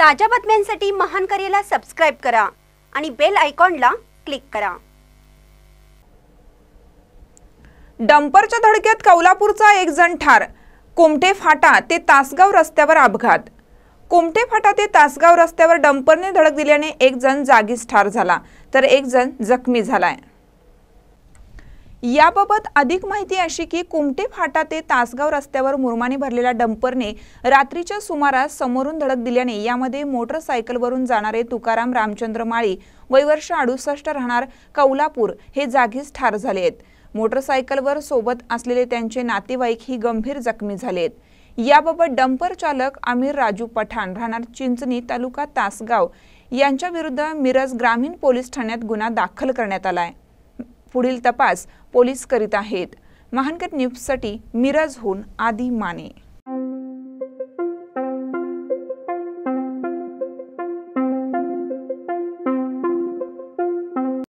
ताज्या बातम्यांसाठी महान करेला सबस्क्राइब करा आणि बेल आयकॉनला क्लिक करा डंपरच्या धडक्यात कौलापूरचा एक जण ठार कुमटे फाटा ते तासगाव रस्त्यावर अपघात कोमटे फाटा ते तासगाव रस्त्यावर डंपरने धडक दिल्याने एक जण जागीच ठार झाला तर एक जण जखमी झालाय याबाबत अधिक माहिती अशी की कुमटे फाटा ते तासगाव रस्त्यावर मुरमाने भरलेल्या डंपरने रात्रीच्या सुमारास समोरून धडक दिल्याने यामध्ये मोटरसायकलवरून जाणारे तुकाराम रामचंद्र माळी वयवर्ष अडुसष्ट राहणार कौलापूर हे जागीच ठार झाले आहेत मोटरसायकलवर सोबत असलेले त्यांचे नातेवाईक ही गंभीर जखमी झाले आहेत याबाबत डंपर चालक आमिर राजू पठाण राहणार चिंचणी तालुका तासगाव यांच्याविरुद्ध मिरज ग्रामीण पोलीस ठाण्यात गुन्हा दाखल करण्यात आला आहे पुढील तपास पोलीस करीत आहेत महानकर न्यूजसाठी मिरजहून आदी माने